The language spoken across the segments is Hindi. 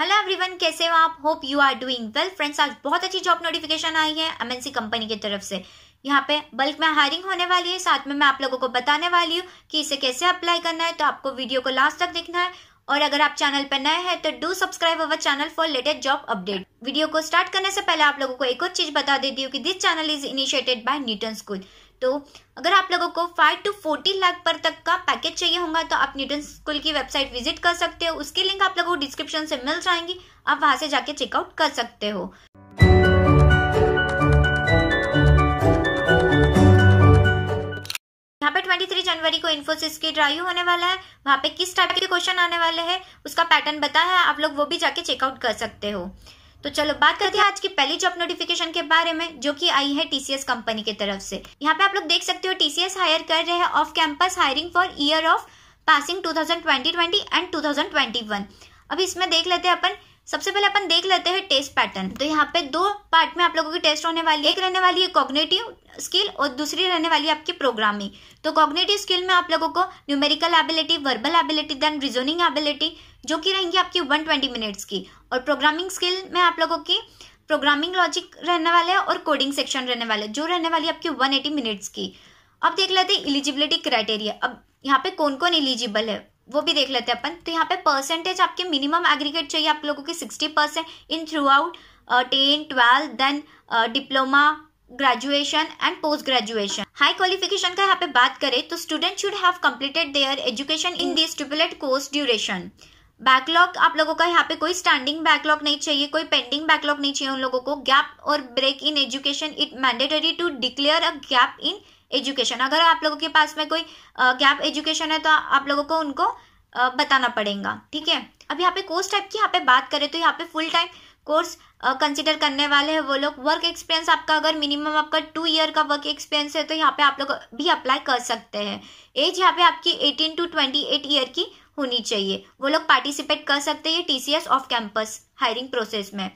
हेलो एवरीवन कैसे हो आप hope you are doing well friends आज बहुत अच्छी जॉब नोटिफिकेशन आई है एमएनसी कंपनी की तरफ से यहाँ पे बल्क में हायरिंग होने वाली है साथ में मैं आप लोगों को बताने वाली हूँ कि इसे कैसे अप्लाई करना है तो आपको वीडियो को लास्ट तक देखना है और अगर आप चैनल पर नए हैं तो do subscribe our channel for latest job update video को स्टार्ट करने से पहले आप लोगों को एक और चीज बता देती हूँ कि this channel is initiated by Newton School तो अगर आप लोगों को 5 टू 40 लाख पर तक का पैकेज चाहिए होगा तो आप न्यूटन स्कूल की वेबसाइट विजिट कर सकते हो उसके लिंक आप लोगों को डिस्क्रिप्शन से मिल जाएंगी आप वहां से जाके चेकआउट कर सकते हो यहाँ पे 23 जनवरी को इन्फोसिस की ड्राइव होने वाला है वहां पे किस टाइप के क्वेश्चन आने वाले हैं उसका पैटर्न बताया है आप लोग वो भी जाके चेकआउट कर सकते हो तो चलो बात करते हैं आज की पहली जॉब नोटिफिकेशन के बारे में जो कि आई है टीसीएस कंपनी की तरफ से यहाँ पे आप लोग देख सकते हो टीसीएस हायर कर रहे हैं off campus hiring for year of passing 2020 and 2021 अब इसमें देख लेते हैं अपन सबसे पहले अपन देख लेते हैं टेस्ट पैटर्न तो यहाँ पे दो पार्ट में आप लोगों की टेस्ट होने वाली है एक रहने वाली है कॉग्नेटिव स्किल और दूसरी रहने वाली है आपकी प्रोग्रामिंग तो कॉग्नेटिव स्किल में आप लोगों को numerical ability verbal ability then reasoning ability जो कि रहेंगी आपकी 120 मिनट्स की और प्रोग्रामिंग स्किल में आप लोगों की प्रोग्रामिंग लॉजिक रहने वाले है और कोडिंग सेक्शन रहने वाले जो रहने वाली आपकी आपकी एटी मिनट्स की अब देख लेते हैं इलिजिबिलिटी क्राइटेरिया अब यहाँ पे कौन कौन एलिजिबल है वो भी देख लेते हैं अपन तो यहाँ पे परसेंटेज आपके मिनिमम एग्रीगेट चाहिए आप लोगों के sixty percent in throughout ten twelve then diploma graduation and post graduation high qualification का यहाँ पे बात करें तो student should have completed their education in this triplet course duration backlog आप लोगों का यहाँ पे कोई स्टैंडिंग बैकलॉग नहीं चाहिए कोई पेंडिंग बैकलॉग नहीं चाहिए उन लोगों को गैप और break in education it mandatory to declare a gap in education अगर आप लोगों के पास में कोई गैप एजुकेशन है तो आप लोगों को उनको बताना पड़ेगा ठीक है अब यहाँ पे कोर्स टाइप की यहाँ पे बात करें तो यहाँ पे फुल टाइम कोर्स कंसिडर करने वाले हैं वो लोग वर्क एक्सपीरियंस आपका अगर मिनिमम आपका टू ईयर का वर्क एक्सपीरियंस है तो यहाँ पे आप लोग भी अप्लाई कर सकते हैं एज यहाँ पे आपकी eighteen to twenty eight year की होनी चाहिए वो लोग पार्टिसिपेट कर सकते हैं T C off campus hiring process में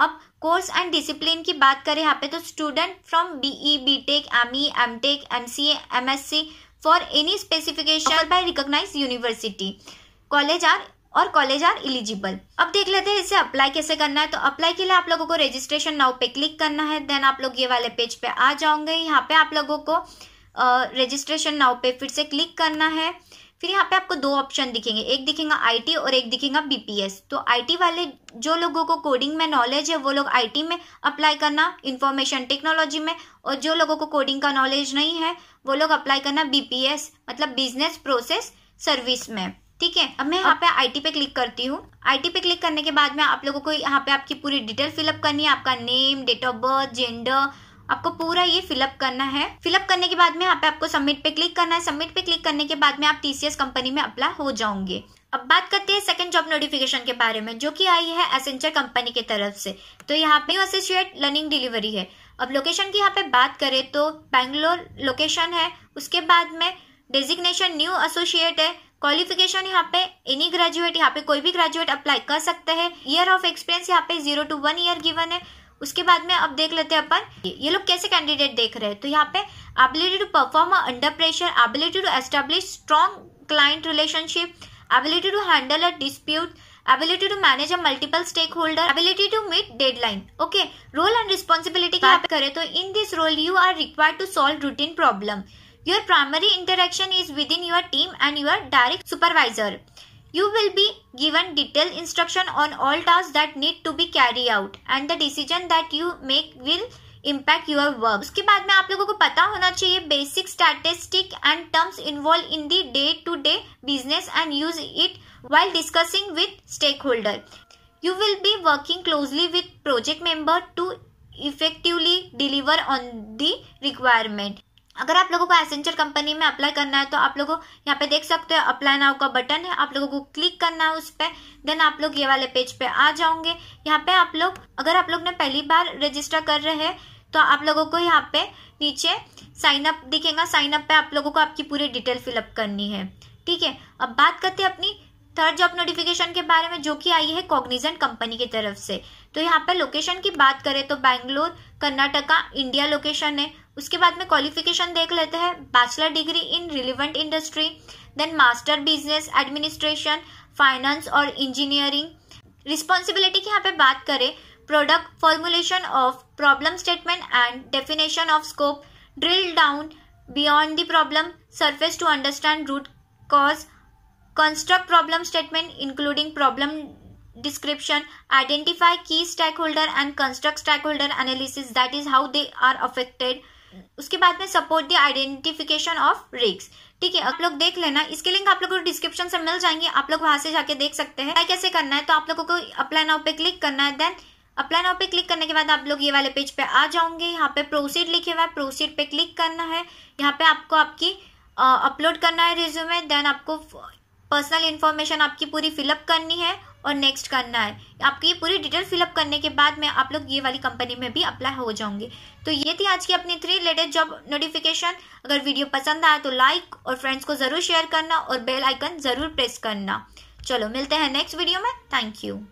अब कोर्स एंड डिसिप्लिन की बात करें यहाँ पे तो student from BE B tech M E M tech M C M S C for any specification by recognise university college are और कॉलेज आर इलिजिबल अब देख लेते हैं इसे अप्लाई कैसे करना है तो अप्लाई के लिए आप लोगों को रजिस्ट्रेशन नाउ पे क्लिक करना है देन आप लोग ये वाले पेज पे आ जाओगे यहाँ पे आप लोगों को रजिस्ट्रेशन नाउ पे फिर से क्लिक करना है फिर यहाँ पे आपको दो ऑप्शन दिखेंगे एक दिखेगा आईटी और एक दिखेगा बीपीएस तो आईटी वाले जो लोगों को कोडिंग में नॉलेज है वो लोग आईटी में अप्लाई करना इन्फॉर्मेशन टेक्नोलॉजी में और जो लोगों को कोडिंग का नॉलेज नहीं है वो लोग अप्लाई करना बीपीएस मतलब बिजनेस प्रोसेस सर्विस में ठीक है अब मैं यहाँ पे आईटी पे क्लिक करती हूँ आईटी पे क्लिक करने के बाद में आप लोगों को यहाँ पे आपकी पूरी डिटेल फिलअप करनी है आपका name date of birth gender आपको पूरा ये फिलअप करना है फिलअप करने के बाद में यहाँ पे आपको सबमिट पे क्लिक करना है सबमिट पे क्लिक करने के बाद में आप टीसीएस कंपनी में अप्लाई हो जाओगे अब बात करते हैं सेकंड जॉब नोटिफिकेशन के बारे में जो कि आई है एसेंचर कंपनी की तरफ से तो यहाँ पे एसोसिएट लर्निंग डिलीवरी है अब लोकेशन की यहाँ पे बात करें तो बैंगलोर लोकेशन है उसके बाद में डेजिग्नेशन न्यू एसोसिएट है क्वालिफिकेशन यहाँ पे एनी ग्रेजुएट यहाँ पे कोई भी ग्रेजुएट अप्लाई कर सकते हैं ईयर ऑफ एक्सपीरियंस यहाँ पे zero to one year given है उसके बाद में अब देख लेते हैं अपन ये लोग कैसे कैंडिडेट देख रहे हैं तो यहाँ पे ability to perform under pressure ability to establish strong client relationship ability to handle a dispute ability to manage a multiple stakeholder ability to meet deadline okay role and responsibility करें तो in this role you are required to solve routine problem your primary interaction is within your team and your direct supervisor You will be given detailed instruction on all tasks that need to be carried out and the decision that you make will impact your work. उसके बाद में आप लोगों को पता होना चाहिए basic statistic and terms involve in the day business and use it while discussing with stakeholder you will be working closely with project member to effectively deliver on the requirement अगर आप लोगों को एसेंचर कंपनी में अप्लाई करना है तो आप लोगों यहाँ पे देख सकते हो अप्लाई नाउ का बटन है आप लोगों को क्लिक करना है उस पर देन आप लोग ये वाले पेज पे आ जाओगे यहाँ पे आप लोग अगर आप लोग ने पहली बार रजिस्टर कर रहे हैं तो आप लोगों को यहाँ पे नीचे साइन अप दिखेगा साइन अप पे आप लोगों को आपकी पूरी डिटेल फिलअप करनी है ठीक है अब बात करते हैं अपनी थर्ड जॉब नोटिफिकेशन के बारे में जो कि आई है कॉग्निजेंट कंपनी की तरफ से तो यहाँ पे लोकेशन की बात करें तो बैंगलोर कर्नाटका इंडिया लोकेशन है उसके बाद में क्वालिफिकेशन देख लेते हैं bachelor degree in relevant industry then master business administration finance और इंजीनियरिंग रिस्पॉन्सिबिलिटी की यहाँ पे बात करें product formulation of problem statement and definition of scope drill down beyond the problem surface to understand root cause construct problem statement including problem description identify key stakeholder and construct stakeholder analysis that is how they are affected उसके बाद में सपोर्ट द आइडेंटिफिकेशन ऑफ रिक्स ठीक है आप लोग देख लेना इसके लिंक आप लोगों को डिस्क्रिप्शन से मिल जाएंगे आप लोग वहां से जाके देख सकते हैं कैसे करना है तो आप लोगों को अप्लाई नाउ पे क्लिक करना है देन अप्लाई नाउ पे क्लिक करने के बाद आप लोग ये वाले पेज पे आ जाओगे यहाँ पे प्रोसीड लिखे हुआ है प्रोसीड पे क्लिक करना है यहाँ पे आपको आपकी अपलोड करना है रिज्यूमे देन आपको पर्सनल इन्फॉर्मेशन आपकी पूरी फिलअप करनी है और नेक्स्ट करना है आपकी ये पूरी डिटेल फिलअप करने के बाद में आप लोग ये वाली कंपनी में भी अप्लाई हो जाऊंगी तो ये थी आज की अपनी थ्री लेटेस्ट जॉब नोटिफिकेशन अगर वीडियो पसंद आए तो लाइक और फ्रेंड्स को ज़रूर शेयर करना और बेल आइकन ज़रूर प्रेस करना चलो मिलते हैं नेक्स्ट वीडियो में थैंक यू